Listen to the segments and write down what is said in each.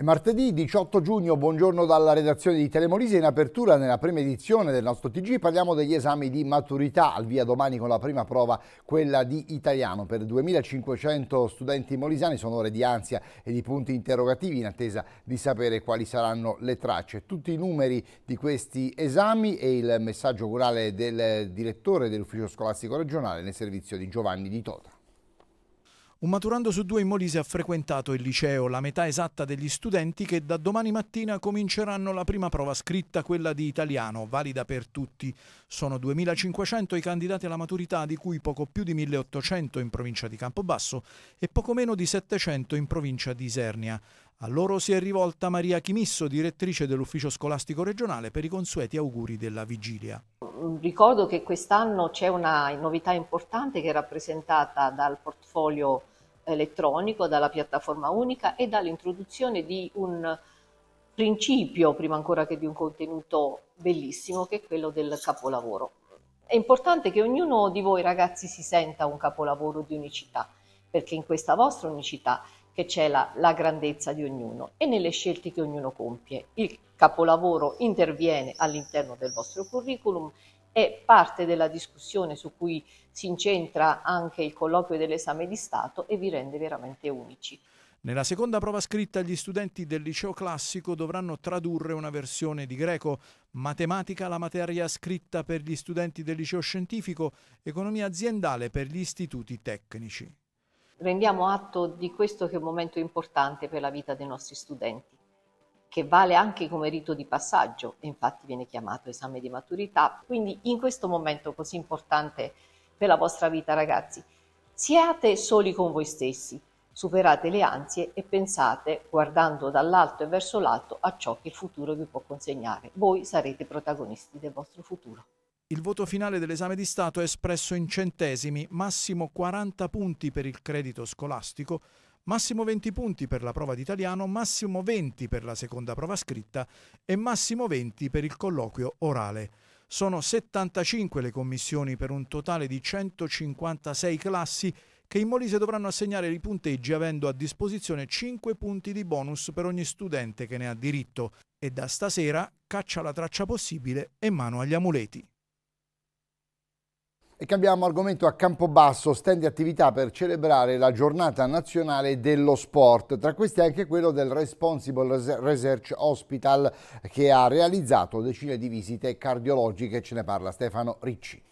E martedì 18 giugno, buongiorno dalla redazione di Telemolise. In apertura, nella prima edizione del nostro TG, parliamo degli esami di maturità. Al via domani con la prima prova, quella di italiano. Per 2500 studenti molisani sono ore di ansia e di punti interrogativi in attesa di sapere quali saranno le tracce. Tutti i numeri di questi esami e il messaggio orale del direttore dell'ufficio scolastico regionale nel servizio di Giovanni Di Tota. Un maturando su due in Molise ha frequentato il liceo, la metà esatta degli studenti che da domani mattina cominceranno la prima prova scritta, quella di italiano, valida per tutti. Sono 2.500 i candidati alla maturità, di cui poco più di 1.800 in provincia di Campobasso e poco meno di 700 in provincia di Isernia. A loro si è rivolta Maria Chimisso, direttrice dell'ufficio scolastico regionale, per i consueti auguri della vigilia. Ricordo che quest'anno c'è una novità importante che è rappresentata dal portfolio elettronico, dalla piattaforma unica e dall'introduzione di un principio, prima ancora che di un contenuto bellissimo, che è quello del capolavoro. È importante che ognuno di voi ragazzi si senta un capolavoro di unicità, perché in questa vostra unicità che c'è la, la grandezza di ognuno e nelle scelte che ognuno compie. Il capolavoro interviene all'interno del vostro curriculum è parte della discussione su cui si incentra anche il colloquio dell'esame di Stato e vi rende veramente unici. Nella seconda prova scritta gli studenti del liceo classico dovranno tradurre una versione di greco, matematica la materia scritta per gli studenti del liceo scientifico, economia aziendale per gli istituti tecnici. Rendiamo atto di questo che è un momento importante per la vita dei nostri studenti che vale anche come rito di passaggio, infatti viene chiamato esame di maturità. Quindi in questo momento così importante per la vostra vita, ragazzi, siate soli con voi stessi, superate le ansie e pensate, guardando dall'alto e verso l'alto, a ciò che il futuro vi può consegnare. Voi sarete protagonisti del vostro futuro. Il voto finale dell'esame di Stato è espresso in centesimi, massimo 40 punti per il credito scolastico, massimo 20 punti per la prova d'italiano, massimo 20 per la seconda prova scritta e massimo 20 per il colloquio orale. Sono 75 le commissioni per un totale di 156 classi che in Molise dovranno assegnare i punteggi avendo a disposizione 5 punti di bonus per ogni studente che ne ha diritto e da stasera caccia la traccia possibile e mano agli amuleti. E cambiamo argomento a Campobasso, stand di attività per celebrare la giornata nazionale dello sport. Tra questi anche quello del Responsible Research Hospital che ha realizzato decine di visite cardiologiche. Ce ne parla Stefano Ricci.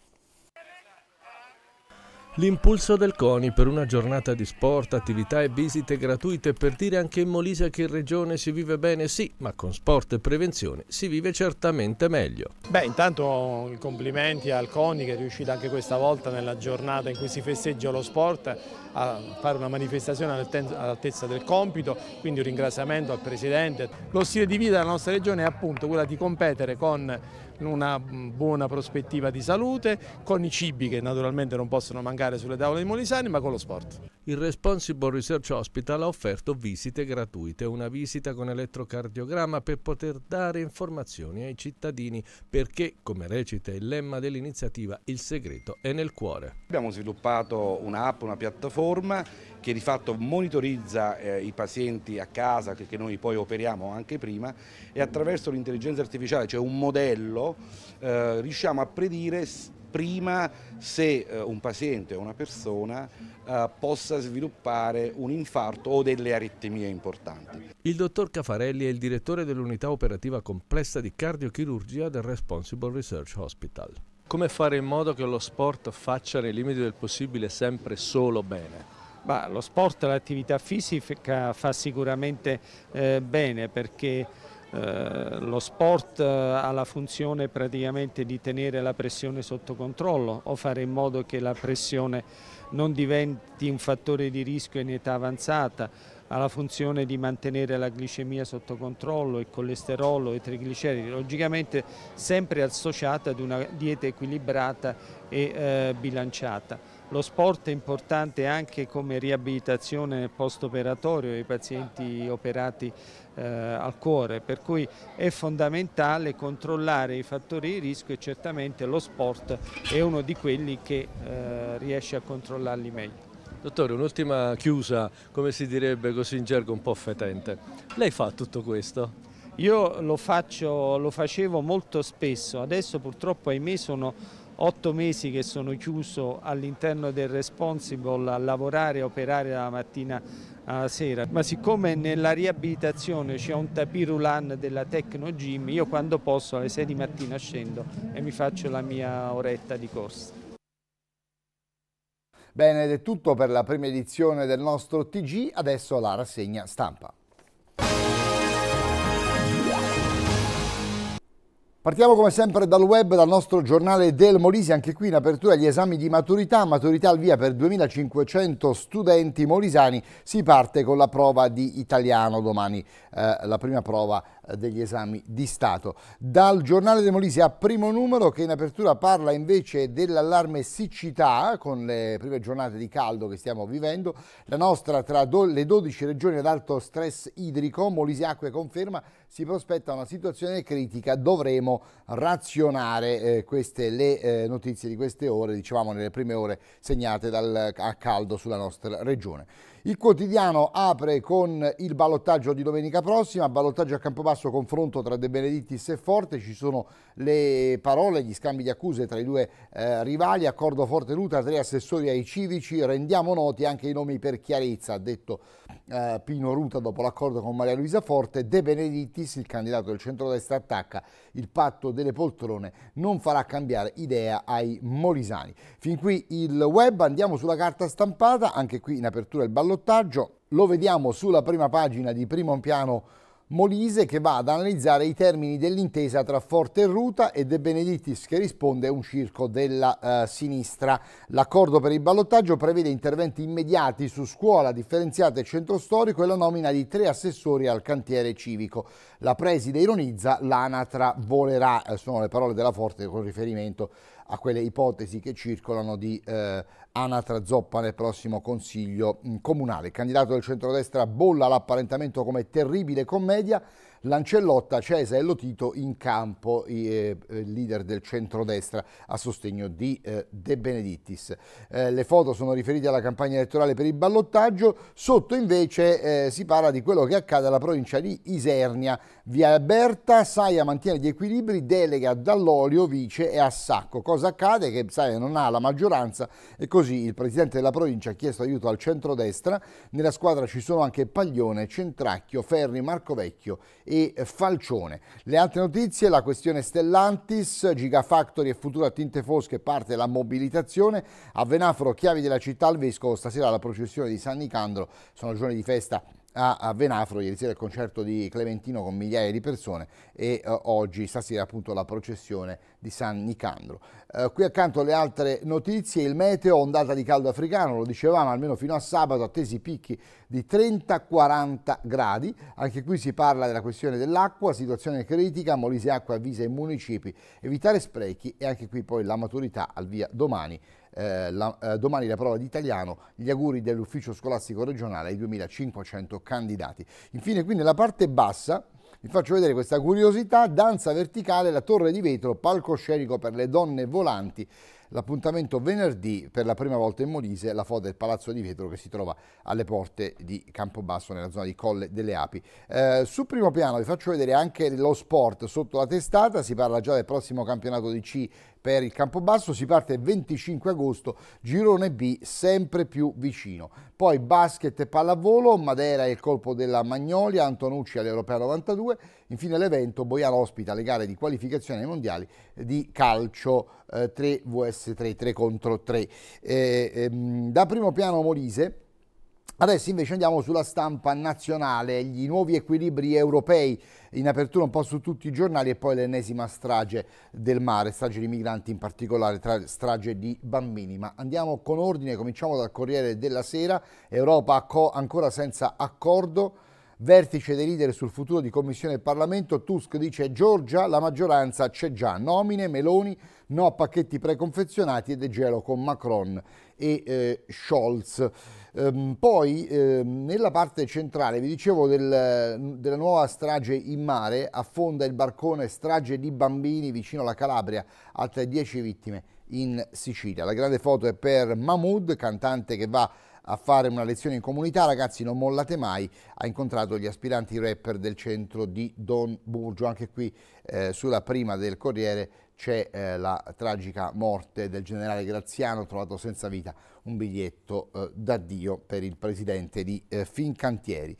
L'impulso del CONI per una giornata di sport, attività e visite gratuite per dire anche in Molise che in regione si vive bene sì, ma con sport e prevenzione si vive certamente meglio. Beh, intanto i complimenti al CONI che è riuscito anche questa volta nella giornata in cui si festeggia lo sport a fare una manifestazione all'altezza del compito, quindi un ringraziamento al Presidente. Lo stile di vita della nostra regione è appunto quella di competere con una mm, buona prospettiva di salute, con i cibi che naturalmente non possono mancare sulle tavole di Molisani, ma con lo sport. Il Responsible Research Hospital ha offerto visite gratuite, una visita con elettrocardiogramma per poter dare informazioni ai cittadini perché, come recita il lemma dell'iniziativa, il segreto è nel cuore. Abbiamo sviluppato un'app, una piattaforma che di fatto monitorizza eh, i pazienti a casa, che, che, noi poi operiamo anche prima, e attraverso l'intelligenza artificiale, cioè un modello, eh, riusciamo a predire prima se eh, un paziente o una persona eh, possa sviluppare un infarto o delle aritmie importanti. Il dottor Cafarelli è il direttore dell'unità operativa complessa di cardiochirurgia del Responsible Research Hospital. Come fare in modo che lo sport faccia nei limiti del possibile sempre solo bene? Ma lo sport e l'attività fisica fa sicuramente eh, bene perché eh, lo sport eh, ha la funzione praticamente di tenere la pressione sotto controllo o fare in modo che la pressione non diventi un fattore di rischio in età avanzata ha la funzione di mantenere la glicemia sotto controllo, il colesterolo, i trigliceridi, logicamente sempre associata ad una dieta equilibrata e eh, bilanciata. Lo sport è importante anche come riabilitazione post-operatorio dei pazienti operati eh, al cuore, per cui è fondamentale controllare i fattori di rischio e certamente lo sport è uno di quelli che eh, riesce a controllarli meglio. Dottore, un'ultima chiusa, come si direbbe così in gergo un po' fetente. Lei fa tutto questo? Io lo, faccio, lo facevo molto spesso, adesso purtroppo ahimè sono otto mesi che sono chiuso all'interno del responsible a lavorare e operare dalla mattina alla sera. Ma siccome nella riabilitazione c'è un tapirulan della Tecno Gym, io quando posso alle 6 di mattina scendo e mi faccio la mia oretta di corsa. Bene, ed è tutto per la prima edizione del nostro TG, adesso la rassegna stampa. Partiamo come sempre dal web, dal nostro giornale del Molise, anche qui in apertura gli esami di maturità, maturità al via per 2500 studenti molisani, si parte con la prova di italiano domani, eh, la prima prova eh, degli esami di Stato. Dal giornale del Molise a primo numero che in apertura parla invece dell'allarme siccità con le prime giornate di caldo che stiamo vivendo, la nostra tra le 12 regioni ad alto stress idrico, Molise Acque conferma si prospetta una situazione critica, dovremo razionare eh, queste le eh, notizie di queste ore, dicevamo nelle prime ore segnate dal, a caldo sulla nostra regione. Il quotidiano apre con il ballottaggio di domenica prossima, ballottaggio a Campobasso, confronto tra De Benedittis e Forte, ci sono le parole, gli scambi di accuse tra i due eh, rivali, accordo Forte Luta, tre assessori ai civici, rendiamo noti anche i nomi per chiarezza, ha detto eh, Pino Ruta dopo l'accordo con Maria Luisa Forte, De Benedittis, il candidato del centrodestra, attacca il patto delle poltrone, non farà cambiare idea ai molisani. Fin qui il web, andiamo sulla carta stampata, anche qui in apertura il ballottaggio ballottaggio lo vediamo sulla prima pagina di primo piano Molise che va ad analizzare i termini dell'intesa tra Forte e Ruta e De Benedittis che risponde a un circo della eh, sinistra. L'accordo per il ballottaggio prevede interventi immediati su scuola differenziata e centro storico e la nomina di tre assessori al cantiere civico. La preside ironizza, l'anatra volerà, eh, sono le parole della Forte con riferimento a quelle ipotesi che circolano di eh, anatra zoppa nel prossimo consiglio mm, comunale. Il candidato del centrodestra bolla l'apparentamento come terribile commedia Lancellotta, e Lotito in campo, eh, eh, leader del centrodestra a sostegno di eh, De Benedittis. Eh, le foto sono riferite alla campagna elettorale per il ballottaggio, sotto invece eh, si parla di quello che accade alla provincia di Isernia, via Berta, Saia mantiene gli equilibri, delega dall'olio, vice e Assacco. Cosa accade? Che Saia non ha la maggioranza e così il presidente della provincia ha chiesto aiuto al centrodestra, nella squadra ci sono anche Paglione, Centracchio, Ferri, Marco Marcovecchio e Falcione. Le altre notizie, la questione Stellantis, Gigafactory e Futura Tinte Fosche parte la mobilitazione, a Venafro chiavi della città al Vescovo, stasera la processione di San Nicandro, sono giorni di festa a, Venafro, ieri sera il concerto di Clementino con migliaia di persone e eh, oggi, stasera appunto la processione di San Nicandro. Eh, qui accanto le altre notizie, il meteo, ondata di caldo africano, lo dicevamo almeno fino a sabato, attesi picchi di 30-40 gradi, anche qui si parla della questione dell'acqua, situazione critica, Molise Acqua avvisa i municipi, evitare sprechi e anche qui poi la maturità al via domani. Eh, la, eh, domani la prova di italiano, gli auguri dell'ufficio scolastico regionale ai 2500 candidati. Infine qui nella parte bassa vi faccio vedere questa curiosità, danza verticale, la torre di vetro, palcoscenico per le donne volanti, l'appuntamento venerdì per la prima volta in Molise, la foto del Palazzo di Vetro che si trova alle porte di Campobasso nella zona di Colle delle Api. Eh, sul primo piano vi faccio vedere anche lo sport sotto la testata, si parla già del prossimo campionato di C per il Campobasso, si parte il 25 agosto, girone B sempre più vicino. Poi basket e pallavolo, Madera e il colpo della Magnolia, Antonucci all'Europea 92, infine l'evento Boiano ospita le gare di qualificazione ai mondiali di calcio eh, 3 vs 3, 3 contro 3. Eh, ehm, da primo piano Molise Adesso invece andiamo sulla stampa nazionale, gli nuovi equilibri europei, in apertura un po' su tutti i giornali e poi l'ennesima strage del mare, strage di migranti in particolare, strage di bambini. Ma andiamo con ordine, cominciamo dal Corriere della Sera, Europa ancora senza accordo Vertice dei leader sul futuro di Commissione e Parlamento, Tusk dice Giorgia, la maggioranza c'è già, nomine, Meloni, no a pacchetti preconfezionati e degelo con Macron e eh, Scholz. Ehm, poi eh, nella parte centrale, vi dicevo, del, della nuova strage in mare, affonda il barcone strage di bambini vicino alla Calabria, altre 10 vittime in Sicilia. La grande foto è per Mahmoud, cantante che va a a fare una lezione in comunità, ragazzi non mollate mai, ha incontrato gli aspiranti rapper del centro di Don Burgio, anche qui eh, sulla prima del Corriere c'è eh, la tragica morte del generale Graziano trovato senza vita, un biglietto eh, d'addio per il presidente di eh, Fincantieri.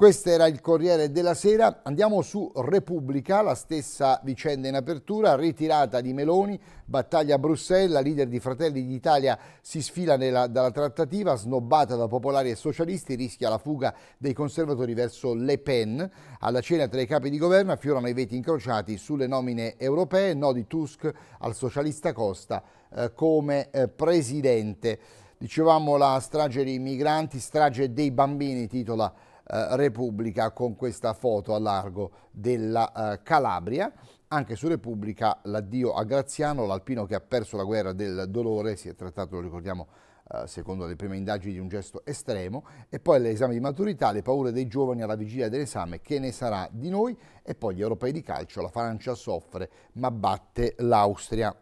Questo era il Corriere della Sera. Andiamo su Repubblica, la stessa vicenda in apertura, ritirata di Meloni, battaglia a Bruxelles, la leader di Fratelli d'Italia si sfila nella, dalla trattativa, snobbata da popolari e socialisti, rischia la fuga dei conservatori verso Le Pen. Alla cena tra i capi di governo affiorano i veti incrociati sulle nomine europee, no di Tusk al socialista Costa eh, come eh, presidente. Dicevamo la strage dei migranti, strage dei bambini, titola eh, Repubblica con questa foto a largo della eh, Calabria. Anche su Repubblica l'addio a Graziano, l'alpino che ha perso la guerra del dolore, si è trattato, lo ricordiamo, eh, secondo le prime indagini di un gesto estremo, e poi l'esame di maturità, le paure dei giovani alla vigilia dell'esame, che ne sarà di noi, e poi gli europei di calcio, la Francia soffre ma batte l'Austria.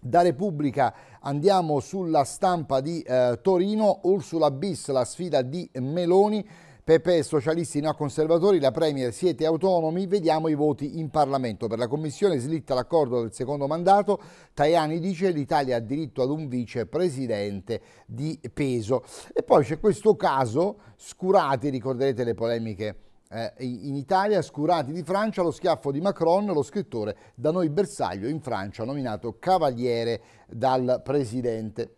Da Repubblica andiamo sulla stampa di eh, Torino, Ursula Bis, la sfida di Meloni, Pepe, socialisti no conservatori, la Premier siete autonomi, vediamo i voti in Parlamento. Per la Commissione slitta l'accordo del secondo mandato, Tajani dice l'Italia ha diritto ad un vicepresidente di peso. E poi c'è questo caso, Scurati, ricorderete le polemiche eh, in Italia, Scurati di Francia, lo schiaffo di Macron, lo scrittore da noi bersaglio in Francia, nominato cavaliere dal presidente.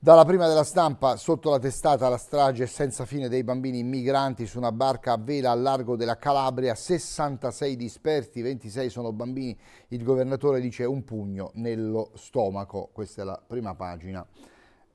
Dalla prima della stampa, sotto la testata la strage senza fine dei bambini migranti su una barca a vela al largo della Calabria, 66 disperti, 26 sono bambini, il governatore dice un pugno nello stomaco, questa è la prima pagina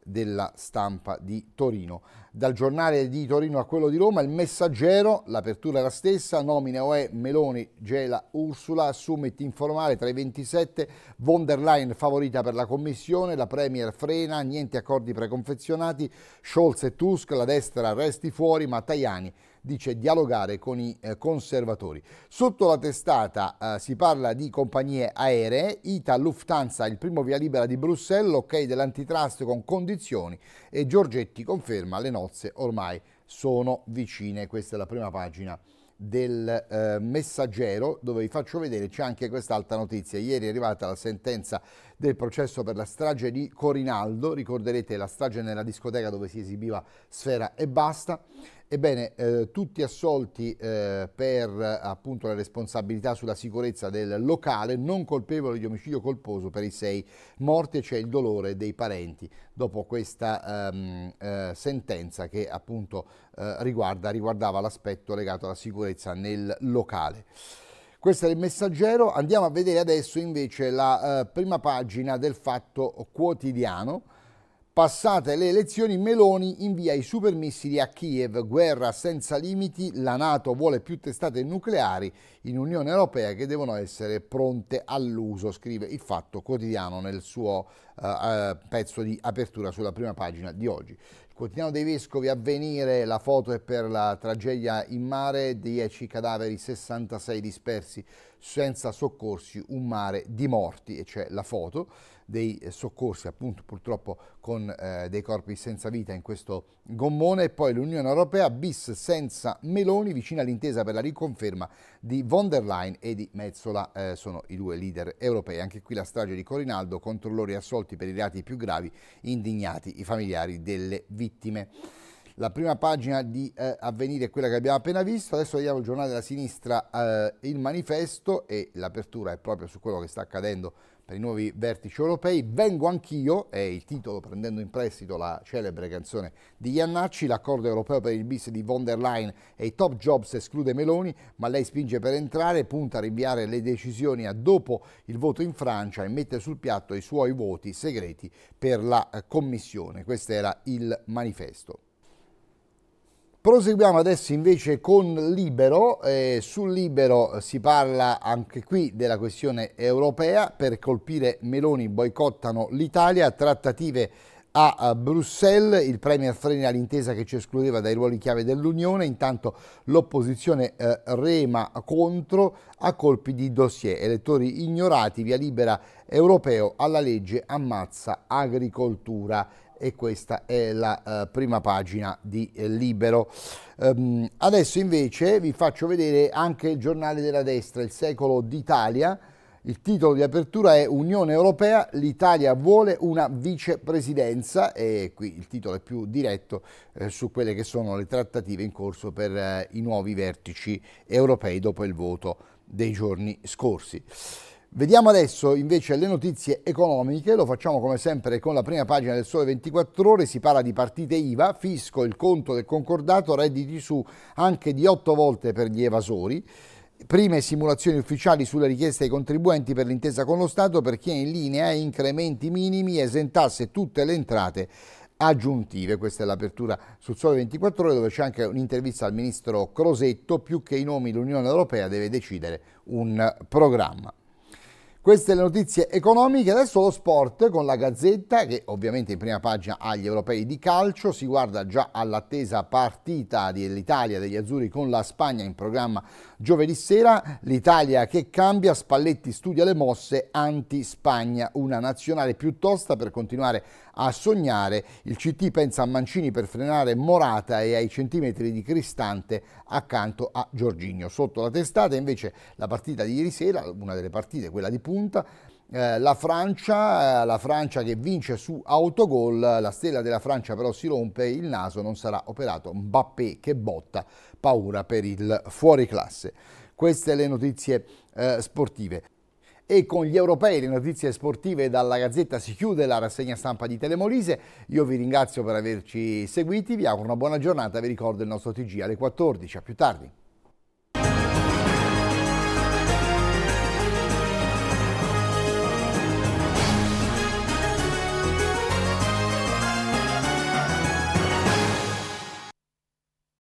della stampa di Torino. Dal giornale di Torino a quello di Roma, il messaggero, l'apertura è la stessa, nomina OE, Meloni, Gela, Ursula, summit informale tra i 27, von der Leyen favorita per la commissione, la Premier frena, niente accordi preconfezionati, Scholz e Tusk, la destra resti fuori, ma Tajani dice dialogare con i eh, conservatori. Sotto la testata eh, si parla di compagnie aeree, Ita Lufthansa il primo via libera di Bruxelles, ok dell'antitrust con condizioni e Giorgetti conferma le note nozze ormai sono vicine. Questa è la prima pagina del eh, messaggero dove vi faccio vedere c'è anche quest'altra notizia ieri è arrivata la sentenza del processo per la strage di Corinaldo, ricorderete la strage nella discoteca dove si esibiva Sfera e Basta. Ebbene, eh, tutti assolti eh, per appunto la responsabilità sulla sicurezza del locale, non colpevoli di omicidio colposo per i sei morti e c'è il dolore dei parenti dopo questa ehm, eh, sentenza che appunto eh, riguarda, riguardava l'aspetto legato alla sicurezza nel locale. Questo era il messaggero, andiamo a vedere adesso invece la eh, prima pagina del Fatto Quotidiano. Passate le elezioni, Meloni invia i supermissili a Kiev, guerra senza limiti, la Nato vuole più testate nucleari in Unione Europea che devono essere pronte all'uso, scrive il Fatto Quotidiano nel suo eh, eh pezzo di apertura sulla prima pagina di oggi. Quotidiano dei Vescovi, a venire, la foto è per la tragedia in mare, 10 cadaveri, 66 dispersi senza soccorsi, un mare di morti, e c'è la foto dei eh, soccorsi, appunto purtroppo con eh, dei corpi senza vita in questo gommone, e poi l'Unione Europea bis senza Meloni, vicina all'intesa per la riconferma di von der Leyen e di Mezzola, eh, sono i due leader europei. Anche qui la strage di Corinaldo, controllori assolti per i reati più gravi, indignati i familiari delle vittime la prima pagina di eh, Avvenire è quella che abbiamo appena visto, adesso vediamo il giornale della sinistra, eh, il manifesto e l'apertura è proprio su quello che sta accadendo per i nuovi vertici europei. Vengo anch'io, è il titolo prendendo in prestito la celebre canzone di Iannacci, l'accordo europeo per il bis di von der Leyen e i top jobs esclude Meloni, ma lei spinge per entrare, punta a rinviare le decisioni a dopo il voto in Francia e mette sul piatto i suoi voti segreti per la eh, Commissione. Questo era il manifesto. Proseguiamo adesso invece con Libero, eh, sul Libero si parla anche qui della questione europea, per colpire Meloni boicottano l'Italia, trattative a Bruxelles, il Premier frena l'intesa che ci escludeva dai ruoli chiave dell'Unione, intanto l'opposizione eh, rema contro a colpi di dossier, elettori ignorati, via libera europeo alla legge ammazza agricoltura e questa è la eh, prima pagina di eh, Libero. Um, adesso invece vi faccio vedere anche il giornale della destra, il secolo d'Italia. Il titolo di apertura è Unione Europea, l'Italia vuole una vicepresidenza e qui il titolo è più diretto eh, su quelle che sono le trattative in corso per eh, i nuovi vertici europei dopo il voto dei giorni scorsi. Vediamo adesso invece le notizie economiche, lo facciamo come sempre con la prima pagina del Sole 24 Ore, si parla di partite IVA, fisco, il conto del concordato, redditi su anche di 8 volte per gli evasori prime simulazioni ufficiali sulle richieste ai contribuenti per l'intesa con lo Stato per chi è in linea incrementi minimi esentasse tutte le entrate aggiuntive. Questa è l'apertura sul Sole 24 Ore dove c'è anche un'intervista al ministro Crosetto, più che i nomi l'Unione Europea deve decidere un programma. Queste le notizie economiche, adesso lo sport con la Gazzetta che ovviamente in prima pagina ha gli europei di calcio, si guarda già all'attesa partita dell'Italia degli Azzurri con la Spagna in programma giovedì sera, l'Italia che cambia, Spalletti studia le mosse anti-Spagna, una nazionale piuttosto per continuare a sognare. Il CT pensa a Mancini per frenare Morata e ai centimetri di Cristante accanto a Giorginio. Sotto la testata invece la partita di ieri sera, una delle partite, quella di punta, eh, la, Francia, eh, la Francia, che vince su autogol, la stella della Francia però si rompe il naso, non sarà operato Mbappé che botta, paura per il fuoriclasse. Queste le notizie eh, sportive. E con gli europei le notizie sportive dalla Gazzetta si chiude la rassegna stampa di Telemolise. Io vi ringrazio per averci seguiti, vi auguro una buona giornata, vi ricordo il nostro TG alle 14, a più tardi.